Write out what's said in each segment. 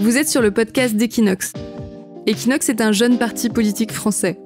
Vous êtes sur le podcast d'Equinox. Equinox est un jeune parti politique français.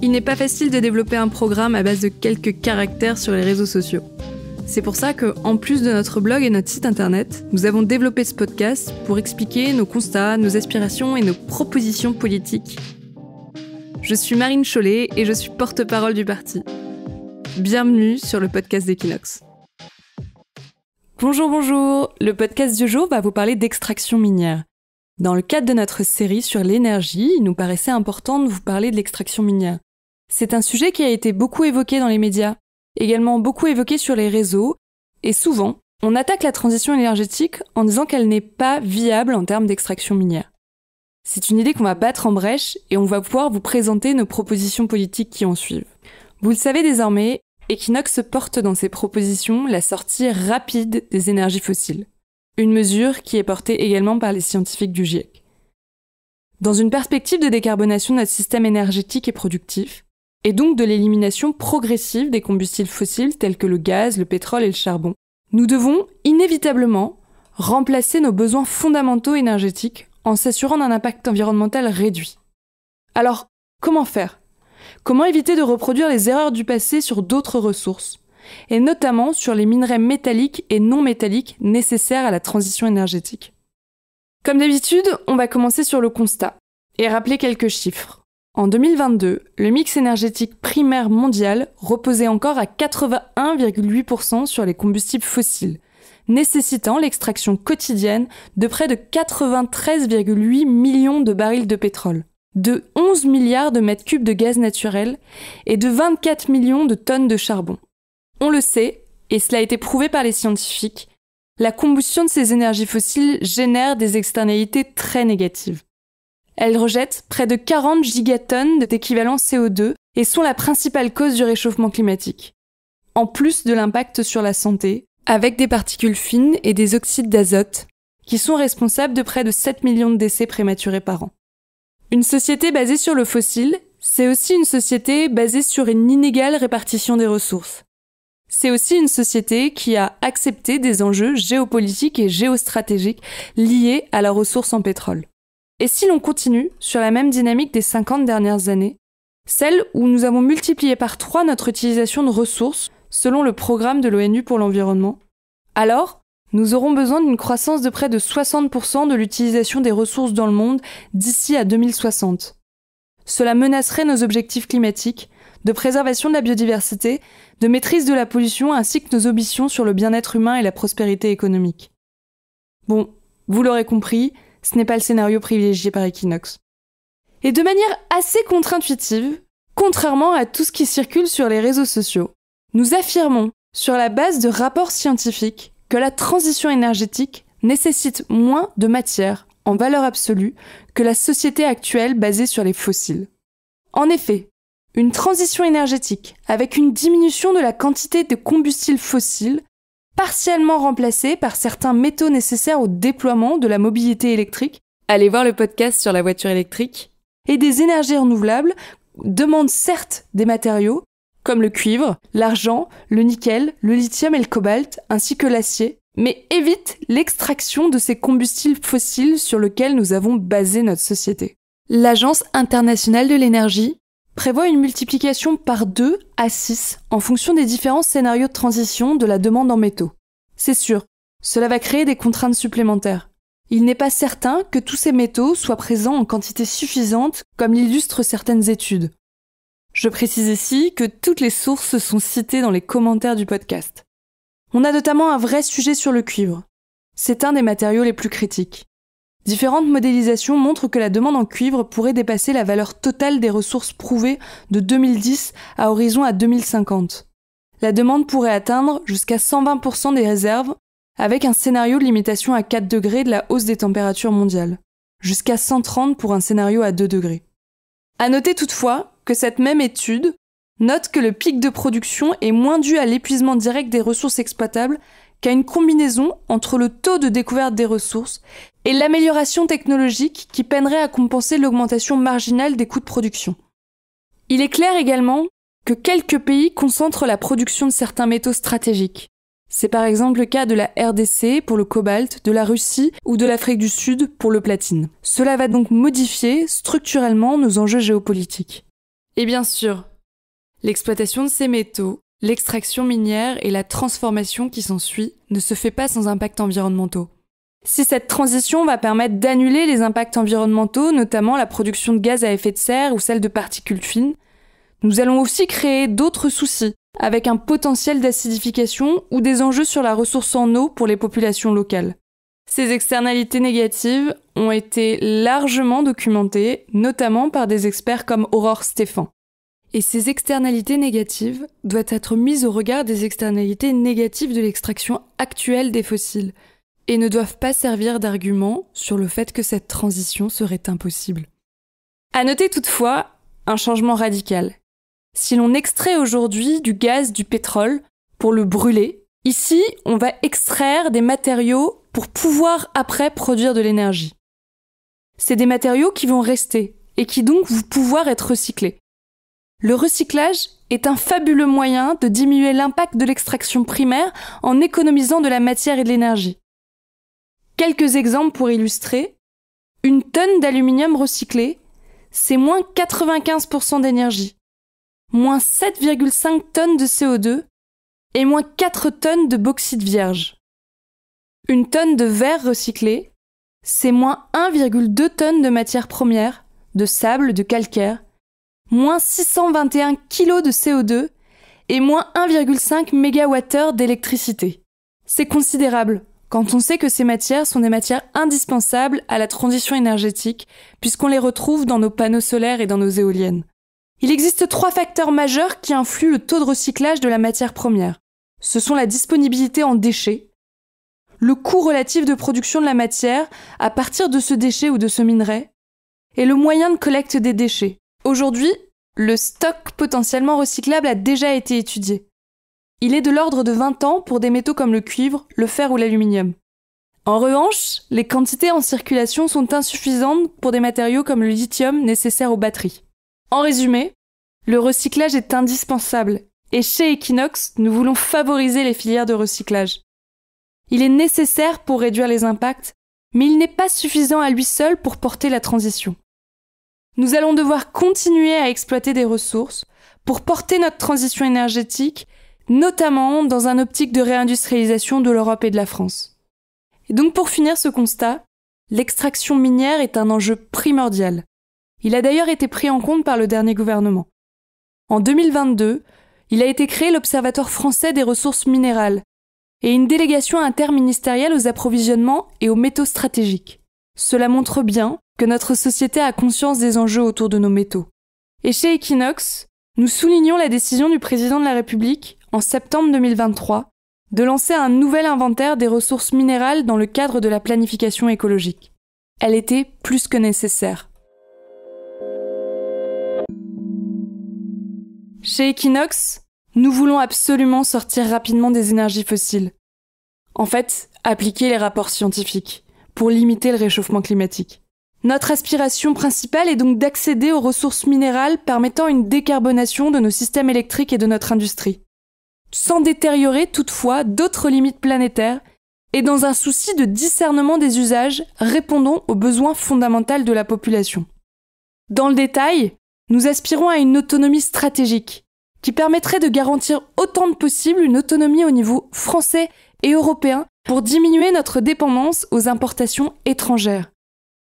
Il n'est pas facile de développer un programme à base de quelques caractères sur les réseaux sociaux. C'est pour ça que, en plus de notre blog et notre site internet, nous avons développé ce podcast pour expliquer nos constats, nos aspirations et nos propositions politiques. Je suis Marine Chollet et je suis porte-parole du parti. Bienvenue sur le podcast d'Equinox. Bonjour, bonjour. Le podcast du jour va vous parler d'extraction minière. Dans le cadre de notre série sur l'énergie, il nous paraissait important de vous parler de l'extraction minière. C'est un sujet qui a été beaucoup évoqué dans les médias, également beaucoup évoqué sur les réseaux, et souvent, on attaque la transition énergétique en disant qu'elle n'est pas viable en termes d'extraction minière. C'est une idée qu'on va battre en brèche et on va pouvoir vous présenter nos propositions politiques qui en suivent. Vous le savez désormais, Equinox porte dans ses propositions la sortie rapide des énergies fossiles une mesure qui est portée également par les scientifiques du GIEC. Dans une perspective de décarbonation de notre système énergétique et productif, et donc de l'élimination progressive des combustibles fossiles tels que le gaz, le pétrole et le charbon, nous devons inévitablement remplacer nos besoins fondamentaux énergétiques en s'assurant d'un impact environnemental réduit. Alors, comment faire Comment éviter de reproduire les erreurs du passé sur d'autres ressources et notamment sur les minerais métalliques et non métalliques nécessaires à la transition énergétique. Comme d'habitude, on va commencer sur le constat et rappeler quelques chiffres. En 2022, le mix énergétique primaire mondial reposait encore à 81,8% sur les combustibles fossiles, nécessitant l'extraction quotidienne de près de 93,8 millions de barils de pétrole, de 11 milliards de mètres cubes de gaz naturel et de 24 millions de tonnes de charbon. On le sait, et cela a été prouvé par les scientifiques, la combustion de ces énergies fossiles génère des externalités très négatives. Elles rejettent près de 40 gigatonnes d'équivalent CO2 et sont la principale cause du réchauffement climatique. En plus de l'impact sur la santé, avec des particules fines et des oxydes d'azote, qui sont responsables de près de 7 millions de décès prématurés par an. Une société basée sur le fossile, c'est aussi une société basée sur une inégale répartition des ressources. C'est aussi une société qui a accepté des enjeux géopolitiques et géostratégiques liés à la ressource en pétrole. Et si l'on continue sur la même dynamique des 50 dernières années, celle où nous avons multiplié par trois notre utilisation de ressources selon le programme de l'ONU pour l'environnement, alors nous aurons besoin d'une croissance de près de 60% de l'utilisation des ressources dans le monde d'ici à 2060. Cela menacerait nos objectifs climatiques, de préservation de la biodiversité, de maîtrise de la pollution ainsi que nos ambitions sur le bien-être humain et la prospérité économique. Bon, vous l'aurez compris, ce n'est pas le scénario privilégié par Equinox. Et de manière assez contre-intuitive, contrairement à tout ce qui circule sur les réseaux sociaux, nous affirmons, sur la base de rapports scientifiques, que la transition énergétique nécessite moins de matière en valeur absolue que la société actuelle basée sur les fossiles. En effet, une transition énergétique avec une diminution de la quantité de combustibles fossiles, partiellement remplacée par certains métaux nécessaires au déploiement de la mobilité électrique, allez voir le podcast sur la voiture électrique, et des énergies renouvelables demandent certes des matériaux, comme le cuivre, l'argent, le nickel, le lithium et le cobalt, ainsi que l'acier, mais évite l'extraction de ces combustibles fossiles sur lesquels nous avons basé notre société. L'Agence internationale de l'énergie prévoit une multiplication par 2 à 6 en fonction des différents scénarios de transition de la demande en métaux. C'est sûr, cela va créer des contraintes supplémentaires. Il n'est pas certain que tous ces métaux soient présents en quantité suffisante comme l'illustrent certaines études. Je précise ici que toutes les sources sont citées dans les commentaires du podcast. On a notamment un vrai sujet sur le cuivre. C'est un des matériaux les plus critiques. Différentes modélisations montrent que la demande en cuivre pourrait dépasser la valeur totale des ressources prouvées de 2010 à horizon à 2050. La demande pourrait atteindre jusqu'à 120% des réserves avec un scénario de limitation à 4 degrés de la hausse des températures mondiales, jusqu'à 130 pour un scénario à 2 degrés. À noter toutefois que cette même étude note que le pic de production est moins dû à l'épuisement direct des ressources exploitables qu'à une combinaison entre le taux de découverte des ressources et l'amélioration technologique qui peinerait à compenser l'augmentation marginale des coûts de production. Il est clair également que quelques pays concentrent la production de certains métaux stratégiques. C'est par exemple le cas de la RDC pour le cobalt, de la Russie ou de l'Afrique du Sud pour le platine. Cela va donc modifier structurellement nos enjeux géopolitiques. Et bien sûr, l'exploitation de ces métaux, l'extraction minière et la transformation qui s'ensuit ne se fait pas sans impacts environnementaux. Si cette transition va permettre d'annuler les impacts environnementaux, notamment la production de gaz à effet de serre ou celle de particules fines, nous allons aussi créer d'autres soucis, avec un potentiel d'acidification ou des enjeux sur la ressource en eau pour les populations locales. Ces externalités négatives ont été largement documentées, notamment par des experts comme Aurore Stéphan. Et ces externalités négatives doivent être mises au regard des externalités négatives de l'extraction actuelle des fossiles, et ne doivent pas servir d'argument sur le fait que cette transition serait impossible. À noter toutefois un changement radical. Si l'on extrait aujourd'hui du gaz du pétrole pour le brûler, Ici, on va extraire des matériaux pour pouvoir après produire de l'énergie. C'est des matériaux qui vont rester et qui donc vont pouvoir être recyclés. Le recyclage est un fabuleux moyen de diminuer l'impact de l'extraction primaire en économisant de la matière et de l'énergie. Quelques exemples pour illustrer. Une tonne d'aluminium recyclé, c'est moins 95% d'énergie, moins 7,5 tonnes de CO2 et moins 4 tonnes de bauxite vierge. Une tonne de verre recyclé, c'est moins 1,2 tonnes de matières premières, de sable, de calcaire, moins 621 kg de CO2 et moins 1,5 MWh d'électricité. C'est considérable quand on sait que ces matières sont des matières indispensables à la transition énergétique puisqu'on les retrouve dans nos panneaux solaires et dans nos éoliennes. Il existe trois facteurs majeurs qui influent le taux de recyclage de la matière première ce sont la disponibilité en déchets, le coût relatif de production de la matière à partir de ce déchet ou de ce minerai, et le moyen de collecte des déchets. Aujourd'hui, le stock potentiellement recyclable a déjà été étudié. Il est de l'ordre de 20 ans pour des métaux comme le cuivre, le fer ou l'aluminium. En revanche, les quantités en circulation sont insuffisantes pour des matériaux comme le lithium nécessaire aux batteries. En résumé, le recyclage est indispensable et chez Equinox, nous voulons favoriser les filières de recyclage. Il est nécessaire pour réduire les impacts, mais il n'est pas suffisant à lui seul pour porter la transition. Nous allons devoir continuer à exploiter des ressources pour porter notre transition énergétique, notamment dans un optique de réindustrialisation de l'Europe et de la France. Et donc pour finir ce constat, l'extraction minière est un enjeu primordial. Il a d'ailleurs été pris en compte par le dernier gouvernement. En 2022, il a été créé l'Observatoire français des ressources minérales et une délégation interministérielle aux approvisionnements et aux métaux stratégiques. Cela montre bien que notre société a conscience des enjeux autour de nos métaux. Et chez Equinox, nous soulignons la décision du président de la République, en septembre 2023, de lancer un nouvel inventaire des ressources minérales dans le cadre de la planification écologique. Elle était plus que nécessaire. Chez Equinox, nous voulons absolument sortir rapidement des énergies fossiles. En fait, appliquer les rapports scientifiques pour limiter le réchauffement climatique. Notre aspiration principale est donc d'accéder aux ressources minérales permettant une décarbonation de nos systèmes électriques et de notre industrie, sans détériorer toutefois d'autres limites planétaires et dans un souci de discernement des usages répondant aux besoins fondamentaux de la population. Dans le détail, nous aspirons à une autonomie stratégique qui permettrait de garantir autant de possible une autonomie au niveau français et européen pour diminuer notre dépendance aux importations étrangères.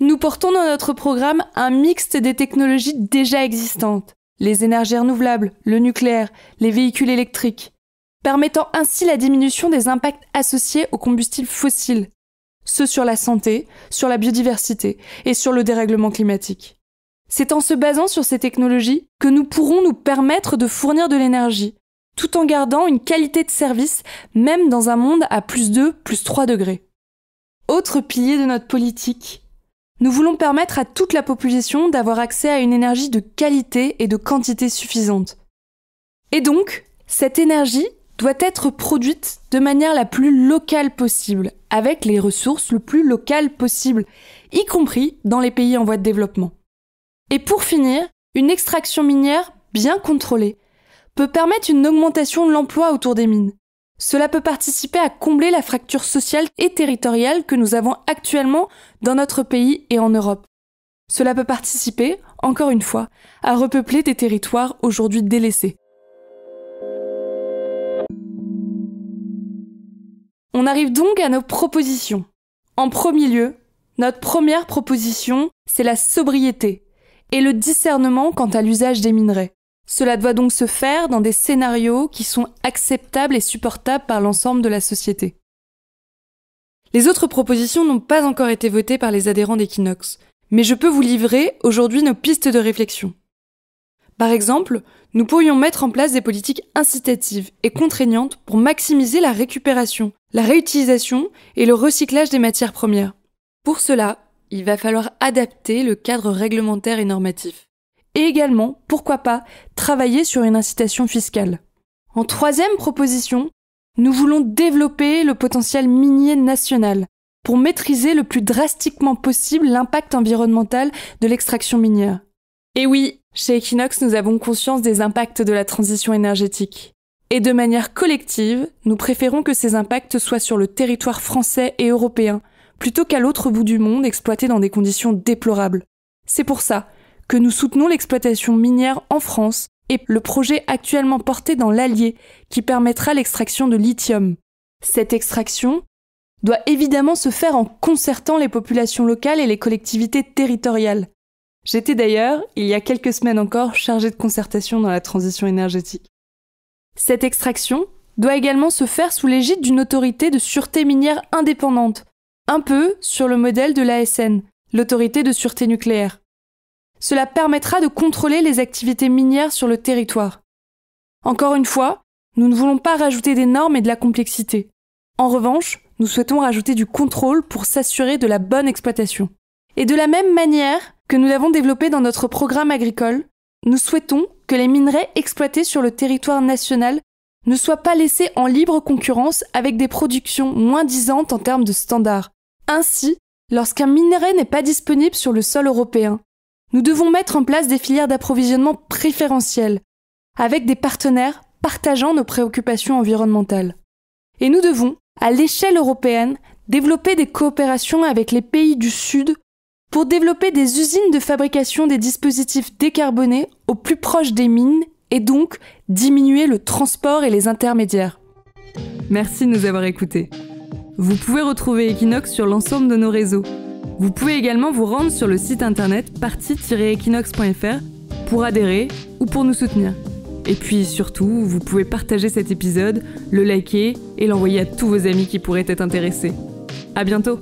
Nous portons dans notre programme un mixte des technologies déjà existantes, les énergies renouvelables, le nucléaire, les véhicules électriques, permettant ainsi la diminution des impacts associés aux combustibles fossiles, ceux sur la santé, sur la biodiversité et sur le dérèglement climatique. C'est en se basant sur ces technologies que nous pourrons nous permettre de fournir de l'énergie, tout en gardant une qualité de service, même dans un monde à plus 2, plus 3 degrés. Autre pilier de notre politique, nous voulons permettre à toute la population d'avoir accès à une énergie de qualité et de quantité suffisante. Et donc, cette énergie doit être produite de manière la plus locale possible, avec les ressources le plus locales possibles, y compris dans les pays en voie de développement. Et pour finir, une extraction minière bien contrôlée peut permettre une augmentation de l'emploi autour des mines. Cela peut participer à combler la fracture sociale et territoriale que nous avons actuellement dans notre pays et en Europe. Cela peut participer, encore une fois, à repeupler des territoires aujourd'hui délaissés. On arrive donc à nos propositions. En premier lieu, notre première proposition, c'est la sobriété, et le discernement quant à l'usage des minerais. Cela doit donc se faire dans des scénarios qui sont acceptables et supportables par l'ensemble de la société. Les autres propositions n'ont pas encore été votées par les adhérents d'Equinox, mais je peux vous livrer aujourd'hui nos pistes de réflexion. Par exemple, nous pourrions mettre en place des politiques incitatives et contraignantes pour maximiser la récupération, la réutilisation et le recyclage des matières premières. Pour cela, il va falloir adapter le cadre réglementaire et normatif. Et également, pourquoi pas, travailler sur une incitation fiscale. En troisième proposition, nous voulons développer le potentiel minier national pour maîtriser le plus drastiquement possible l'impact environnemental de l'extraction minière. Et oui, chez Equinox, nous avons conscience des impacts de la transition énergétique. Et de manière collective, nous préférons que ces impacts soient sur le territoire français et européen, plutôt qu'à l'autre bout du monde exploité dans des conditions déplorables. C'est pour ça que nous soutenons l'exploitation minière en France et le projet actuellement porté dans l'Allier qui permettra l'extraction de lithium. Cette extraction doit évidemment se faire en concertant les populations locales et les collectivités territoriales. J'étais d'ailleurs, il y a quelques semaines encore, chargée de concertation dans la transition énergétique. Cette extraction doit également se faire sous l'égide d'une autorité de sûreté minière indépendante, un peu sur le modèle de l'ASN, l'autorité de sûreté nucléaire. Cela permettra de contrôler les activités minières sur le territoire. Encore une fois, nous ne voulons pas rajouter des normes et de la complexité. En revanche, nous souhaitons rajouter du contrôle pour s'assurer de la bonne exploitation. Et de la même manière que nous l'avons développé dans notre programme agricole, nous souhaitons que les minerais exploités sur le territoire national ne soient pas laissés en libre concurrence avec des productions moins disantes en termes de standards, ainsi lorsqu'un minerai n'est pas disponible sur le sol européen. Nous devons mettre en place des filières d'approvisionnement préférentielles, avec des partenaires partageant nos préoccupations environnementales. Et nous devons, à l'échelle européenne, développer des coopérations avec les pays du Sud pour développer des usines de fabrication des dispositifs décarbonés au plus proche des mines et donc diminuer le transport et les intermédiaires. Merci de nous avoir écoutés. Vous pouvez retrouver Equinox sur l'ensemble de nos réseaux. Vous pouvez également vous rendre sur le site internet parti-equinox.fr pour adhérer ou pour nous soutenir. Et puis surtout, vous pouvez partager cet épisode, le liker et l'envoyer à tous vos amis qui pourraient être intéressés. À bientôt!